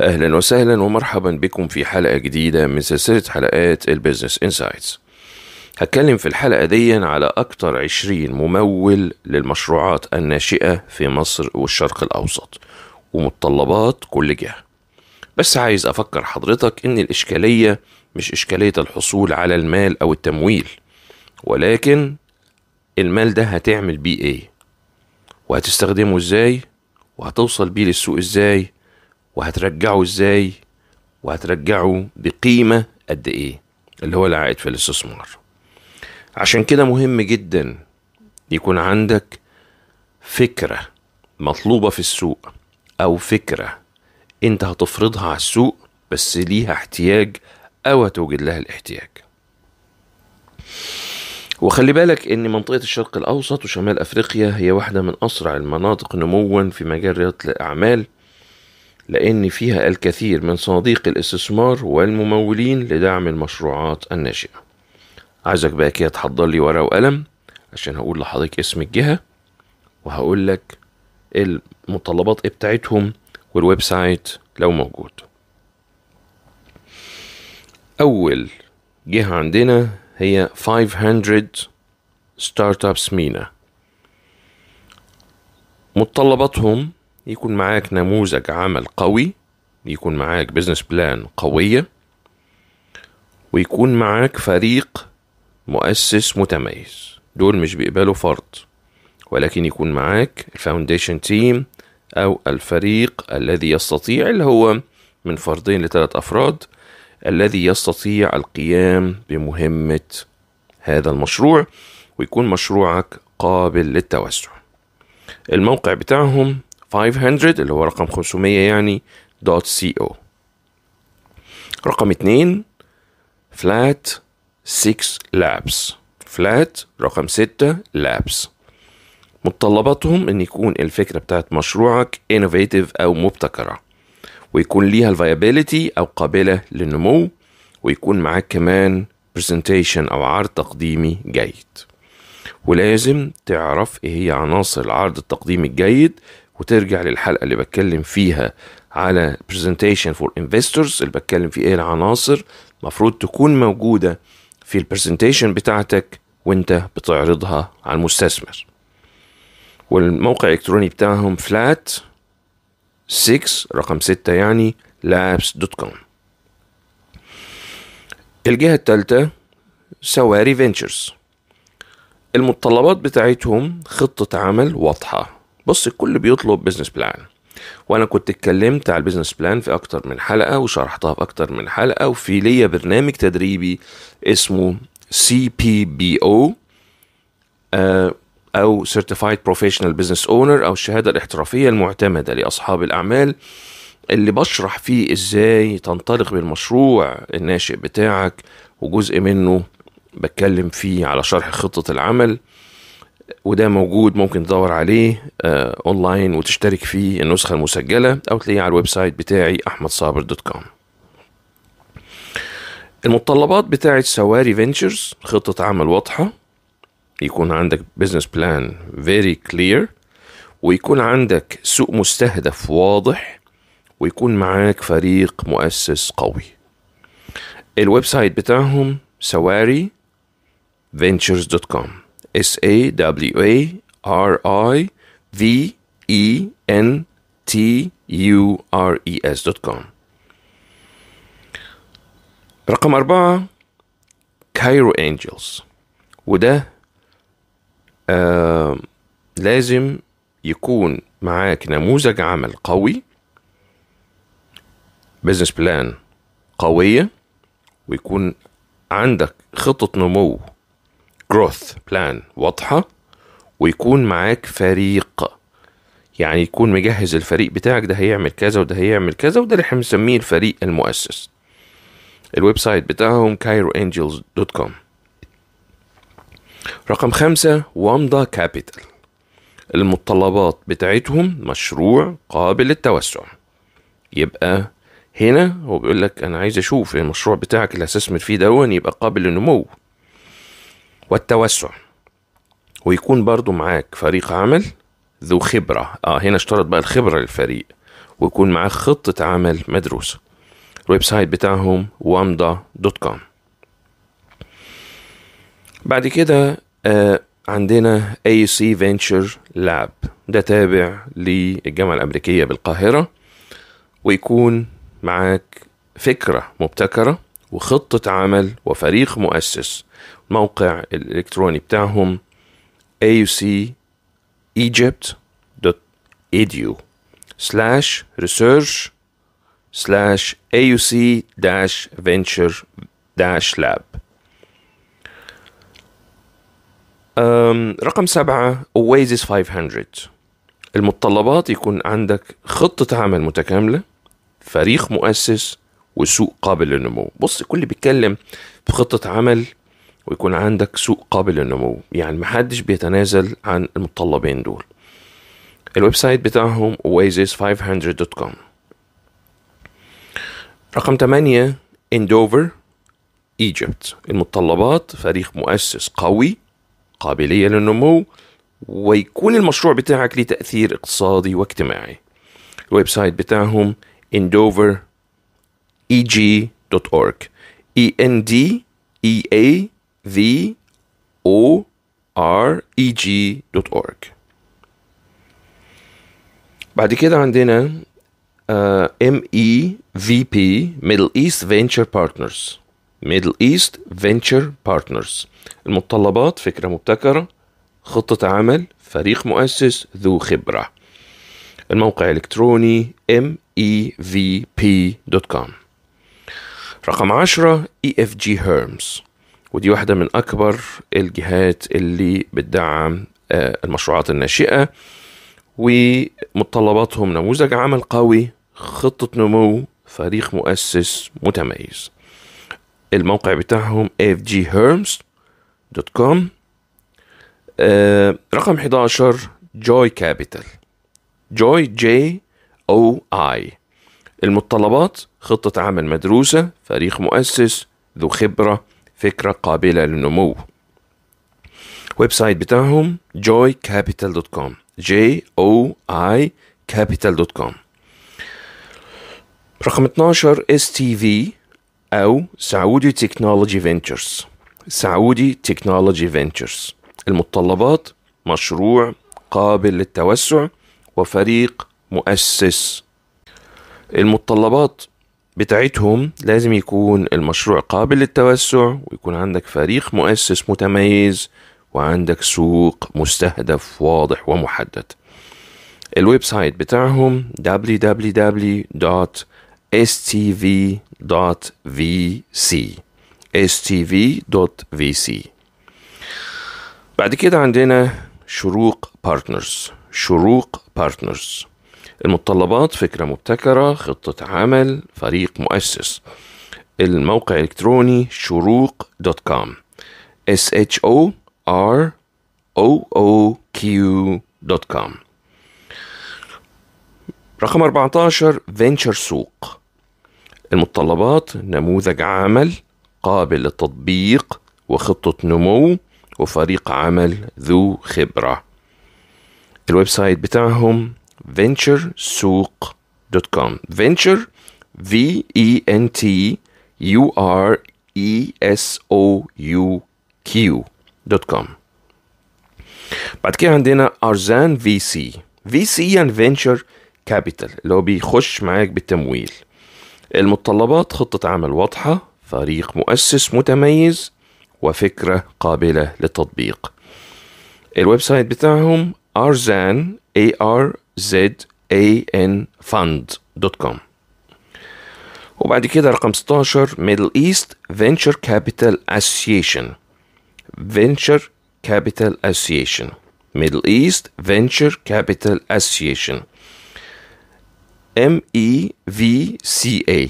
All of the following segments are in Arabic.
اهلا وسهلا ومرحبا بكم في حلقه جديده من سلسله حلقات البيزنس انسايتس هتكلم في الحلقه دي على اكتر عشرين ممول للمشروعات الناشئه في مصر والشرق الاوسط ومتطلبات كل جهه بس عايز افكر حضرتك ان الاشكاليه مش اشكاليه الحصول على المال او التمويل ولكن المال ده هتعمل بيه ايه وهتستخدمه ازاي وهتوصل بيه للسوق ازاي وهترجعه ازاي وهترجعه بقيمة قد ايه اللي هو العائد في الاستثمار عشان كده مهم جدا يكون عندك فكرة مطلوبة في السوق أو فكرة أنت هتفرضها على السوق بس ليها احتياج أو هتوجد لها الاحتياج وخلي بالك ان منطقة الشرق الاوسط وشمال افريقيا هي واحدة من اسرع المناطق نموا في مجال ريادة الاعمال لأن فيها الكثير من صناديق الاستثمار والممولين لدعم المشروعات الناشئة عايزك بقى كده تحضر لي ورقة وقلم عشان هقول لحضرتك اسم الجهة وهقول لك المتطلبات بتاعتهم والويب سايت لو موجود أول جهة عندنا هي 500 ستارت ابس مينا متطلباتهم يكون معاك نموذج عمل قوي يكون معاك بزنس بلان قوية ويكون معاك فريق مؤسس متميز دول مش بيقبلوا فرد ولكن يكون معاك الفاونديشن تيم أو الفريق الذي يستطيع اللي هو من فردين لثلاث أفراد الذي يستطيع القيام بمهمة هذا المشروع ويكون مشروعك قابل للتوسع الموقع بتاعهم 500 اللي هو رقم 500 يعني دوت سي او رقم اتنين فلات 6 لابس فلات رقم 6 لابس متطلباتهم ان يكون الفكره بتاعت مشروعك انوفيتيف او مبتكره ويكون ليها الفيابيليتي او قابله للنمو ويكون معاك كمان برزنتيشن او عرض تقديمي جيد ولازم تعرف ايه هي عناصر العرض التقديمي الجيد وترجع للحلقة اللي بتكلم فيها على presentation for investors اللي بتكلم في ايه العناصر المفروض تكون موجودة في البرزنتيشن بتاعتك وانت بتعرضها على المستثمر والموقع الالكتروني بتاعهم فلات 6 رقم 6 يعني labs.com دوت كوم الجهة الثالثة سواري فينتشرز المتطلبات بتاعتهم خطة عمل واضحة بص الكل بيطلب بزنس بلان وانا كنت اتكلمت على البيزنس بلان في اكتر من حلقه وشرحتها في اكتر من حلقه وفي ليا برنامج تدريبي اسمه سي بي بي او او سيرتيفايد بروفيشنال بزنس اونر او الشهاده الاحترافيه المعتمده لاصحاب الاعمال اللي بشرح فيه ازاي تنطلق بالمشروع الناشئ بتاعك وجزء منه بتكلم فيه على شرح خطه العمل وده موجود ممكن تدور عليه آه اونلاين وتشترك فيه النسخه المسجله او تلاقيه على الويب سايت بتاعي احمد صابر دوت كوم المتطلبات بتاعه سواري فينتشرز خطه عمل واضحه يكون عندك بزنس بلان فيري كلير ويكون عندك سوق مستهدف واضح ويكون معاك فريق مؤسس قوي الويب سايت بتاعهم سواري ventures.com S A W A R I V E N T U R E S دوت كوم رقم أربعة كايرو انجلز وده آه لازم يكون معاك نموذج عمل قوي بزنس بلان قوية ويكون عندك خطة نمو جروث بلان واضحه ويكون معاك فريق يعني يكون مجهز الفريق بتاعك ده هيعمل كذا وده هيعمل كذا وده اللي احنا بنسميه الفريق المؤسس الويب سايت بتاعهم كوم رقم خمسة وامضة كابيتال المتطلبات بتاعتهم مشروع قابل للتوسع يبقى هنا هو بيقول لك انا عايز اشوف المشروع بتاعك اللي هستثمر فيه دون يبقى قابل للنمو والتوسع ويكون برضو معاك فريق عمل ذو خبرة اه هنا اشترط بقى الخبرة للفريق ويكون معاه خطة عمل مدروسة الويب سايت بتاعهم وامضة دوت كوم بعد كده آه عندنا سي فينشر لاب ده تابع للجامعة الأمريكية بالقاهرة ويكون معاك فكرة مبتكرة وخطة عمل وفريق مؤسس الموقع الإلكتروني بتاعهم aucegypt.edu slash research slash auc dash venture dash lab um, رقم سبعة Oasis 500 المتطلبات يكون عندك خطة عمل متكاملة فريق مؤسس وسوق قابل للنمو بص كل بيتكلم في خطة عمل ويكون عندك سوق قابل للنمو يعني محدش بيتنازل عن المتطلبين دول الويب سايت بتاعهم oasis500.com رقم 8 اندوفر ايجيبت المتطلبات فريق مؤسس قوي قابلية للنمو ويكون المشروع بتاعك ليه تأثير اقتصادي واجتماعي الويب سايت بتاعهم اورك e, e n d e a v o r e gorg بعد كده عندنا ام اي في بي ميدل ايست فينتشر بارتنرز ميدل ايست فينتشر بارتنرز المتطلبات فكره مبتكره خطه عمل فريق مؤسس ذو خبره الموقع الالكتروني mevp.com رقم 10 EFG Herms ودي واحدة من أكبر الجهات اللي بتدعم آه، المشروعات الناشئة ومتطلباتهم نموذج عمل قوي خطة نمو فريق مؤسس متميز الموقع بتاعهم fgherms.com آه، رقم 11 جوي كابيتال جوي جي او اي المتطلبات خطة عمل مدروسة فريق مؤسس ذو خبرة فكرة قابلة للنمو ويب سايت بتاعهم joycapital.com j o i capital.com رقم 12 STV أو سعودي تكنولوجي فينتشرز سعودي تكنولوجي فينتشرز المتطلبات مشروع قابل للتوسع وفريق مؤسس المتطلبات بتاعتهم لازم يكون المشروع قابل للتوسع ويكون عندك فريق مؤسس متميز وعندك سوق مستهدف واضح ومحدد الويب سايت بتاعهم www.stv.vc stv.vc بعد كده عندنا شروق بارتنرز شروق بارتنرز المتطلبات فكرة مبتكرة خطة عمل فريق مؤسس الموقع الإلكتروني شروق دوت كوم s h o r o o q دوت كوم رقم 14 فينشر سوق المتطلبات نموذج عمل قابل للتطبيق وخطة نمو وفريق عمل ذو خبرة الويب سايت بتاعهم venturesouq.com سوق دوت كوم venture V E N T U R E S O U q.com دوت كوم بعد كده عندنا أرزان في سي في سي يعني فينشر كابيتال اللي هو بيخش معاك بالتمويل المتطلبات خطة عمل واضحة فريق مؤسس متميز وفكرة قابلة للتطبيق الويب سايت بتاعهم arzan arzanfund.com وبعد كده رقم 16 Middle East Venture Capital Association Venture Capital Association Middle East Venture Capital Association M E V C A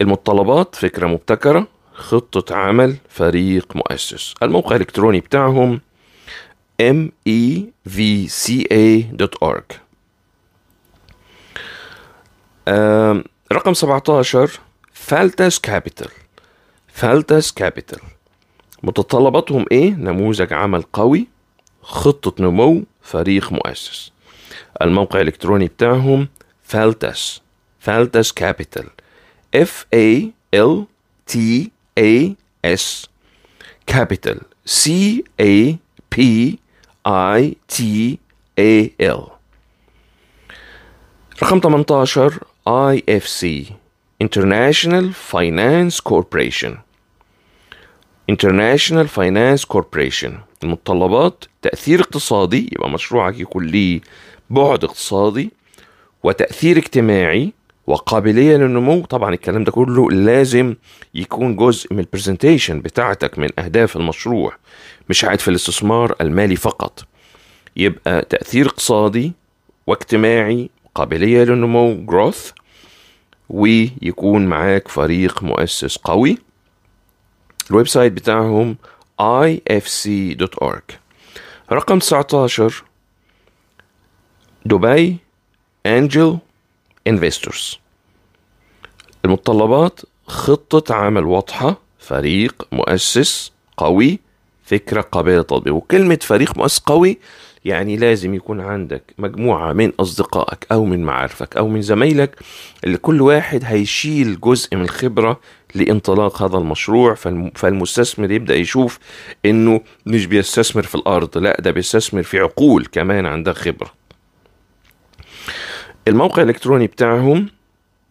المتطلبات فكرة مبتكرة خطة عمل فريق مؤسس الموقع الإلكتروني بتاعهم mevca.org رقم 17 فالتاس كابيتال فالتاس كابيتال متطلباتهم ايه نموذج عمل قوي خطة نمو فريق مؤسس الموقع الالكتروني بتاعهم فالتاس فالتاس كابيتال F A L T A S كابيتال C A P I T A L رقم 18 I F C International Finance Corporation International Finance Corporation المتطلبات تأثير اقتصادي يبقى مشروعك يكون ليه بعد اقتصادي وتأثير اجتماعي وقابليه للنمو طبعا الكلام ده كله لازم يكون جزء من البرزنتيشن بتاعتك من اهداف المشروع مش قاعد في الاستثمار المالي فقط يبقى تاثير اقتصادي واجتماعي قابليه للنمو جروث ويكون معاك فريق مؤسس قوي الويب سايت بتاعهم ifc.org رقم 19 دبي انجل investors المتطلبات خطة عمل واضحة فريق مؤسس قوي فكرة قابلة للتطبيق وكلمة فريق مؤسس قوي يعني لازم يكون عندك مجموعة من أصدقائك أو من معارفك أو من زمايلك اللي كل واحد هيشيل جزء من الخبرة لانطلاق هذا المشروع فالمستثمر يبدأ يشوف إنه مش بيستثمر في الأرض لا ده بيستثمر في عقول كمان عندها خبرة الموقع الإلكتروني بتاعهم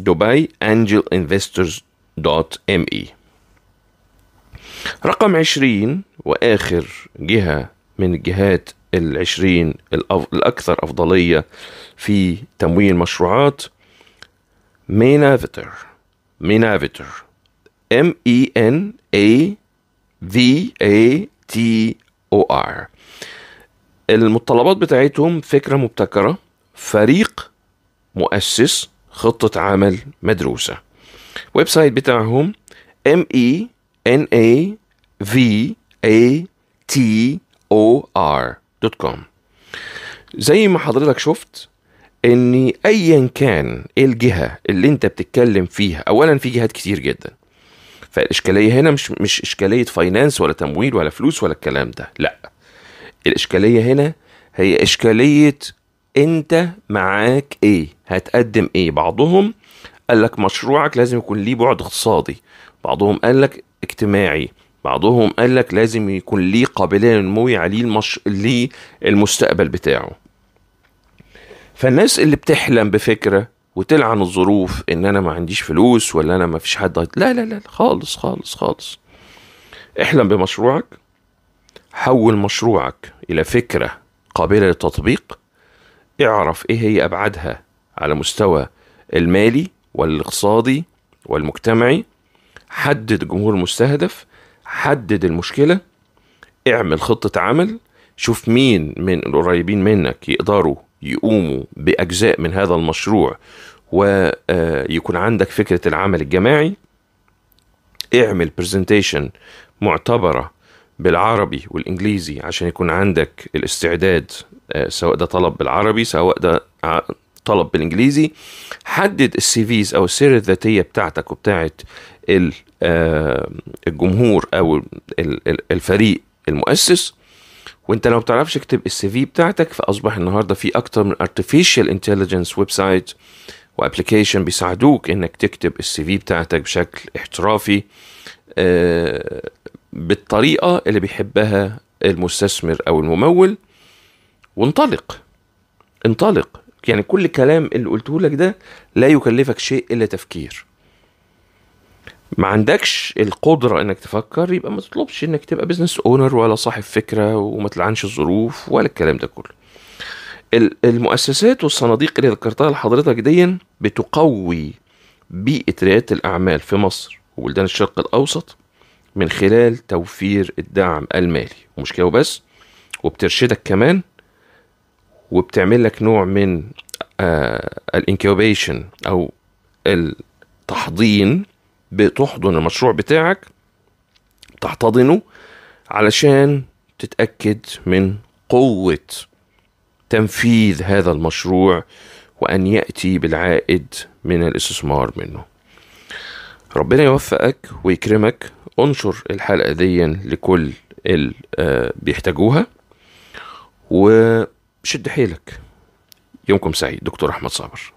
دبي انجل دوت اي رقم 20 وآخر جهة من الجهات العشرين الأكثر أفضلية في تمويل مشروعات مينافيتر مينافيتر ام اي ان اي في اي تي او ار المتطلبات بتاعتهم فكرة مبتكرة فريق مؤسس خطة عمل مدروسة ويب سايت بتاعهم m e n a v a t o r دوت كوم زي ما حضرتك شفت ان ايا كان إيه الجهة اللي انت بتتكلم فيها اولا في جهات كتير جدا فالاشكالية هنا مش مش اشكالية فاينانس ولا تمويل ولا فلوس ولا الكلام ده لا الاشكالية هنا هي اشكالية انت معاك ايه هتقدم ايه بعضهم قال لك مشروعك لازم يكون ليه بعد اقتصادي بعضهم قال لك اجتماعي بعضهم قال لك لازم يكون ليه قابليه للنمو عليه المش... ليه المستقبل بتاعه فالناس اللي بتحلم بفكره وتلعن الظروف ان انا ما عنديش فلوس ولا انا ما فيش حد لا لا لا خالص خالص خالص احلم بمشروعك حول مشروعك الى فكره قابله للتطبيق اعرف ايه هي ابعادها على مستوى المالي والاقتصادي والمجتمعي حدد الجمهور المستهدف حدد المشكله اعمل خطه عمل شوف مين من القريبين منك يقدروا يقوموا باجزاء من هذا المشروع ويكون آه، عندك فكره العمل الجماعي اعمل برزنتيشن معتبره بالعربي والانجليزي عشان يكون عندك الاستعداد آه، سواء ده طلب بالعربي سواء ده طلب بالانجليزي حدد السي فيز او السيره الذاتيه بتاعتك وبتاعه آه، الجمهور او الفريق المؤسس وانت لو بتعرفش تكتب السي في بتاعتك فاصبح النهارده في اكتر من ارتفيشال انتليجنس ويب سايت وابلكيشن بيساعدوك انك تكتب السي في بتاعتك بشكل احترافي آه، بالطريقه اللي بيحبها المستثمر او الممول وانطلق انطلق يعني كل الكلام اللي قلته لك ده لا يكلفك شيء الا تفكير ما عندكش القدرة انك تفكر يبقى ما تطلبش انك تبقى بزنس اونر ولا صاحب فكرة وما تلعنش الظروف ولا الكلام ده كله المؤسسات والصناديق اللي ذكرتها لحضرتك دي بتقوي بيئة ريادة الأعمال في مصر وبلدان الشرق الأوسط من خلال توفير الدعم المالي ومش كده وبس وبترشدك كمان وبتعمل لك نوع من آه، الانكيوبيشن او التحضين بتحضن المشروع بتاعك تحتضنه علشان تتاكد من قوه تنفيذ هذا المشروع وان ياتي بالعائد من الاستثمار منه ربنا يوفقك ويكرمك انشر الحلقه دي لكل اللي آه، بيحتاجوها و شد حيلك يومكم سعيد دكتور احمد صابر